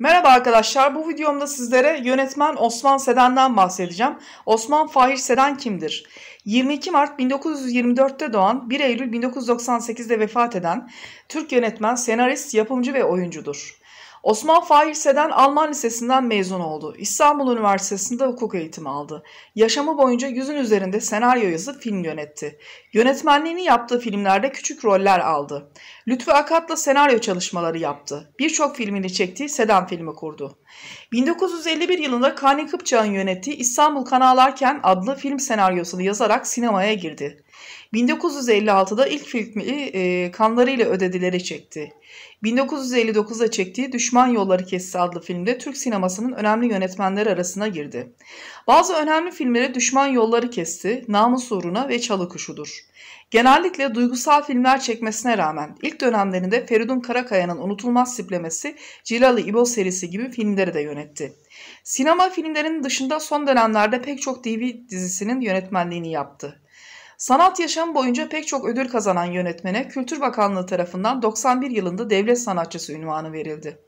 Merhaba arkadaşlar, bu videomda sizlere yönetmen Osman Sedan'dan bahsedeceğim. Osman Fahir Sedan kimdir? 22 Mart 1924'te doğan, 1 Eylül 1998'de vefat eden Türk yönetmen, senarist, yapımcı ve oyuncudur. Osman Fahir Seden Alman Lisesi'nden mezun oldu. İstanbul Üniversitesi'nde hukuk eğitimi aldı. Yaşamı boyunca yüzün üzerinde senaryo yazıp film yönetti. Yönetmenliğini yaptığı filmlerde küçük roller aldı. Lütfü Akat'la senaryo çalışmaları yaptı. Birçok filmini çektiği Seden filmi kurdu. 1951 yılında Kani Kıpçak'ın yönettiği İstanbul Kanalarken adlı film senaryosunu yazarak sinemaya girdi. 1956'da ilk filmi e, e, kanlarıyla ödedileri çekti. 1959'da çektiği Düşman Yolları Kesti adlı filmde Türk sinemasının önemli yönetmenleri arasına girdi. Bazı önemli filmlere Düşman Yolları Kesti, Namus Uğruna ve Çalı Kuşu'dur. Genellikle duygusal filmler çekmesine rağmen ilk dönemlerinde Feridun Karakaya'nın Unutulmaz Siplemesi, Cilalı İbo serisi gibi filmleri de yönetti. Sinema filmlerinin dışında son dönemlerde pek çok TV dizisinin yönetmenliğini yaptı. Sanat yaşamı boyunca pek çok ödül kazanan yönetmene Kültür Bakanlığı tarafından 91 yılında devlet sanatçısı ünvanı verildi.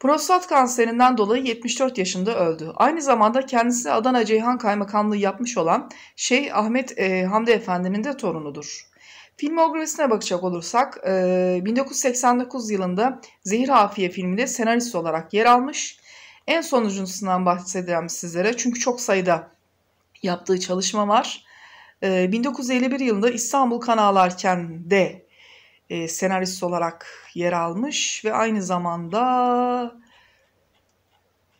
Prostat kanserinden dolayı 74 yaşında öldü. Aynı zamanda kendisi Adana Ceyhan Kaymakamlığı yapmış olan Şeyh Ahmet e, Hamdi Efendi'nin de torunudur. Filmografisine bakacak olursak e, 1989 yılında Zehir Afiye filminde senarist olarak yer almış. En sonuncusundan bahsedeceğim sizlere çünkü çok sayıda yaptığı çalışma var. 1951 ee, yılında İstanbul kanalarken de e, senarist olarak yer almış ve aynı zamanda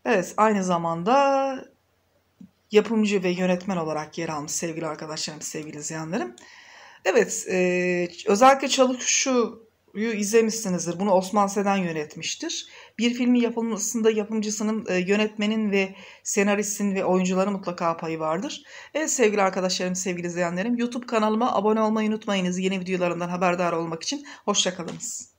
evet aynı zamanda yapımcı ve yönetmen olarak yer almış sevgili arkadaşlarım, sevgili izleyenlerim. Evet, e, özellikle çalışı yu izlemişsinizdir. Bunu Osman Seden yönetmiştir. Bir filmin yapılmasında yapımcısının, e, yönetmenin ve senaristin ve oyuncuların mutlaka payı vardır. Evet sevgili arkadaşlarım, sevgili izleyenlerim YouTube kanalıma abone olmayı unutmayınız. Yeni videolarımdan haberdar olmak için. Hoşçakalınız.